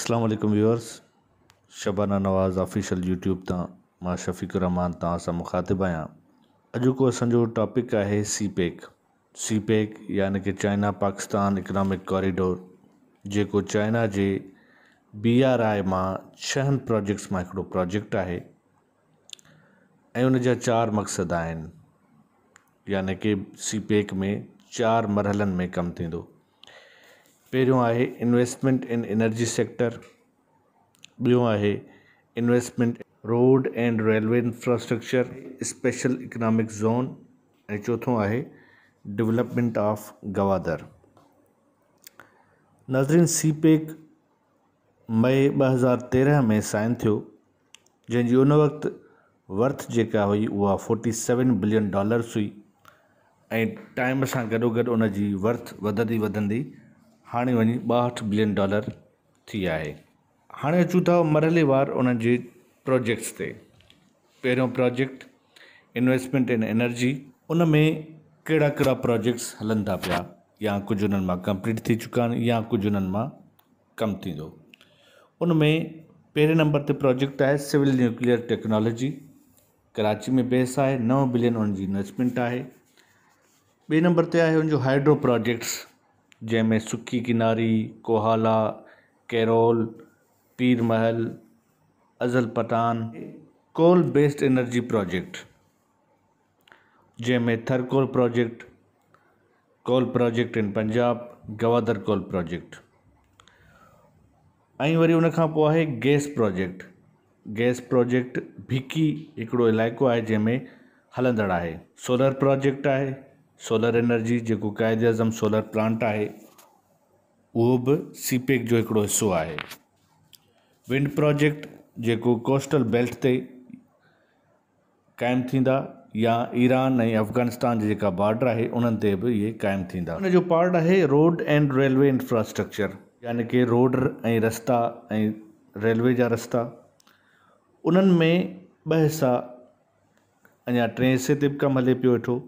Aslam viewers Shabana Nawaz official YouTube तां मां शफ़ीकु रहमान तव्हां सां मुखातिबु आहियां अॼु को असांजो टॉपिक आहे सी पेक सी पेक यानी कि चाइना पाकिस्तान इकनॉमिक कॉरिडोर जेको चाइना जे बी आर आई मां छहनि प्रोजेक्ट्स मां हिकिड़ो प्रोजेक्ट आहे ऐं उन जा चारि मक़सद आहिनि यानी कि सी पेक में चारि मरहलनि में कमु थींदो पहिरियों आहे इन्वेस्टमेंट इन एनर्जी सेक्टर ॿियों आहे investment road and railway infrastructure special economic zone ऐं चोथों आहे डेवलपमेंट ऑफ गवादर नाज़रीन सी पेक e मई ॿ हज़ार तेरहं में साइन थियो जंहिंजी उन वक़्तु वर्थ जेका हुई उहा फोर्टी सेवन बिलियन डॉलर्स हुई ऐं टाइम सां गॾोगॾु उन जी वर्थ वधंदी वधंदी हाँ वही ॿाहठि बिलियन डॉलर थी आहे हाणे अचूं था मरहले वार उन्हनि जे प्रोजेक्ट्स ते पहिरियों प्रोजेक्ट इन्वेस्टमेंट इन एनर्जी उन में कड़ा कहिड़ा प्रोजेक्ट्स हलन था पिया या कुझु उन्हनि मां कंप्लीट थी चुका या कुछ उन्हनि कम कमु थींदो उन नंबर ते प्रोजेक्ट है सिविल न्यूक्लियर टेक्नोलॉजी कराची में बेस है नव बिलियन उनजी इन्वेस्टमेंट है बे नंबर ते आहे हुनजो हाइड्रो प्रोजेक्ट्स जैमें सुखी किनारी कोहाला कैरोल पीर महल अज़ल पठान कोल बेस्ड एनर्जी प्रोजेक्ट जैमें Thar coal project coal project in Punjab Gwadar coal project आई वरी उन खां गैस प्रोजेक्ट गैस प्रोजेक्ट भिकी एक इलाको है जैमें हलंदड़ है सोलर प्रोजेक्ट है सोलर एनर्जी जो क़ाइद अज़म सोलर प्लांट है वो भी सीपेक जो हिकिड़ो हिसो विंड प्रोजेक्ट जो कोस्टल बेल्ट ते कायम थींदा या ईरान ऐं अफ़गानिस्तान जी बॉर्डर है उन ये बि इहे थींदा जो पार्ट है रोड एंड रेलवे इंफ्रास्ट्रक्चर यानी कि रोड रस्ता रेलवे जा रस्ता उन्हें में अजा टे हिस्से ते बि कमु वेठो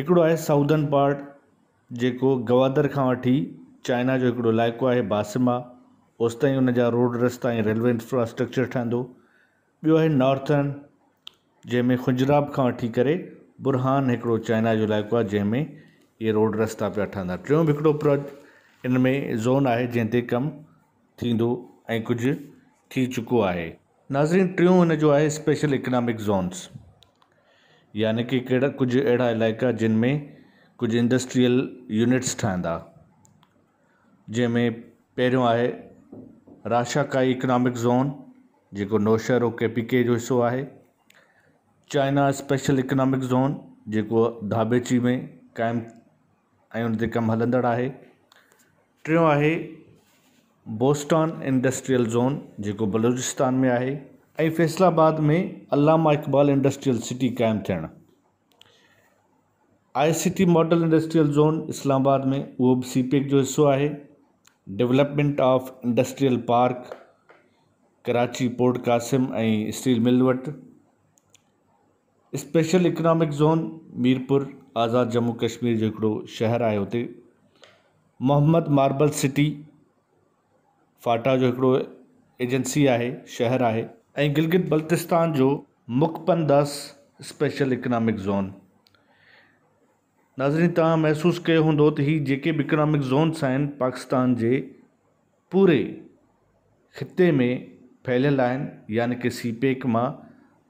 हिकिड़ो आहे साउदन पार्ट जेको गवादर खां वठी चाइना जो हिकिड़ो इलाइक़ो आहे बासिमा ओसि ताईं हुनजा रोड रस्ता ऐं रेलवे इंफ्रास्ट्रक्चर ठहंदो ॿियो आहे नॉर्थन जंहिंमें खुजराब खां वठी करे बुरहान हिकिड़ो चाइना जो इलाइक़ो आहे जंहिंमें इहे रोड रस्ता पिया ठहंदा टियों बि हिकिड़ो प्रोज इन में ज़ोन आहे जंहिं ते कमु थींदो ऐं कुझु थी चुको आहे नाज़रीन टियों हिन जो आहे स्पेशल इकनॉमिक ज़ोन्स याने की कहिड़ा कुझु अहिड़ा इलाइक़ा जिन में कुझु इंडस्ट्रियल यूनिट्स ठहंदा जंहिंमें पहिरियों आहे राशाकाई इकनॉमिक ज़ोन जेको नौशरो केपी के जो हिसो आहे चाइना स्पेशल इकनॉमिक ज़ोन जेको धाबेची में क़ाइमु ऐं उन ते कमु हलंदड़ आहे टियों आहे बोस्टॉन इंडस्ट्रियल ज़ोन जेको बलोचिस्तान में आहे ऐं फैसलाबाद में अलामा इक़बाल इंडस्ट्रियल सिटी क़ाइमु थियणु I C T model industrial zone Islamabad में उहो बि सी पैक e जो हिसो आहे development of industrial park Karachi port Qasim ऐं स्टील मिल वटि special economic zone Mirpur Azad Jammu Kashmir जो हिकिड़ो शहर आहे हुते मोहम्मद मार्बल सिटी फाटा जो हिकिड़ो एजेंसी आहे शहर आहे ऐं गिलगित बल्तिस्तान जो मुखपंदस स्पेशल इकनॉमिक ज़ोन नाज़रीन तव्हां महसूसु कयो हूंदो त हीउ जेके बि इकनॉमिक ज़ोन्स आहिनि पाकिस्तान जे पूरे ख़िते में फैलियल आहिनि यानी की सी पेक मां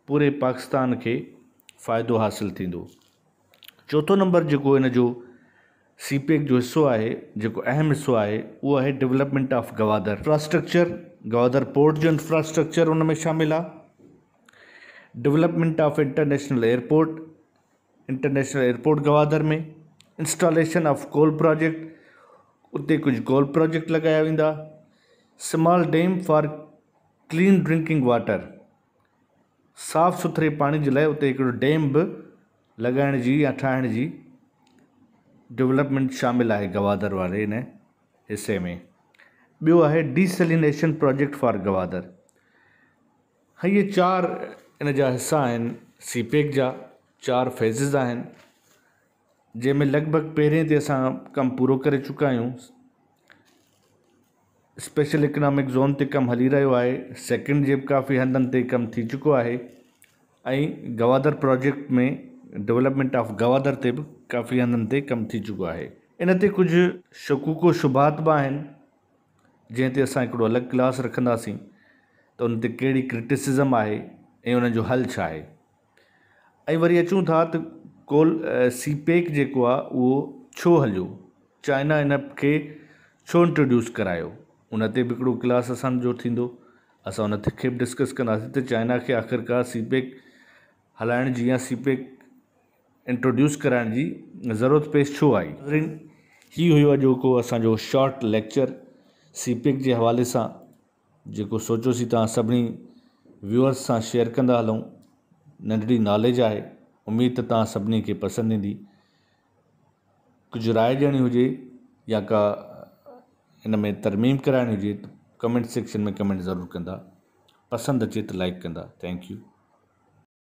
पूरे पाकिस्तान खे फ़ाइदो हासिलु थींदो चोथों नंबर जेको हिन जो सी पेक जो हिसो आहे जेको अहम हिसो आहे उहो आहे development of Gwadar infrastructure Gwadar port जो इंफ्रास्ट्रक्चर उनमें शामिल है development of international airport international airport Gwadar में इंस्टॉलेशन ऑफ कोल प्रोजेक्ट उते कुछ कोल प्रोजेक्ट लगाया वा small dam for clean drinking water साफ़ सुथरे पानी के लिए उते डैम भी लॻाइण की या टाइण की डेवलपमेंट शामिल है गवादर वाले इन हिसे में ॿियो आहे डीसेलिनेशन प्रोजेक्ट फॉर गवादर हीअ चार इन जा हिसा आहिनि सी पेक जा चारि फेसेस आहिनि जंहिंमें लॻभॻि पहिरें ते असां कमु पूरो करे चुका आहियूं स्पेशल इकनॉमिक ज़ोन ते कमु हली रहियो आहे सेकेंड जे बि काफ़ी हंधनि ते कमु थी चुको आहे ऐं गवादर प्रोजेक्ट में डेवलपमेंट ऑफ गवादर ते बि काफ़ी हंधनि ते कमु थी चुको आहे इन ते कुझु शकूको शुभात बि आहिनि जंहिं ते असां हिकिड़ो अलॻि क्लास रखंदासीं त उन ते कहिड़ी क्रिटिसिज़म आहे ऐं उनजो हलु छा आहे ऐं वरी अचूं था त कोल सी पेक जेको आहे उहो छो हलियो चाइना इन खे छो इंट्रोड्यूस करायो उन ते बि हिकिड़ो क्लास असांजो थींदो असां उन खे बि डिस्कस कंदासीं त चाइना खे आख़िरकार सी पेक हलाइण जी या सी पेक इंट्रोड्यूस कराइण जी ज़रूरत पेश छो आई इहो हुयो को असांजो शॉर्ट लेक्चर सीपेक पेक जे हवाले सां जेको सोचियोसीं तव्हां सभिनी व्यूअर्स सां शेयर कंदा हलूं नंढड़ी नॉलेज आहे उमेद त तव्हां सभिनी खे पसंदि ईंदी कुझु राय ॾियणी हुजे या का हिन में तरमीम कराइणी हुजे त कमेंट सेक्शन में कमेंट ज़रूरु कंदा पसंदि अचे त लाइक कंदा थैंक यू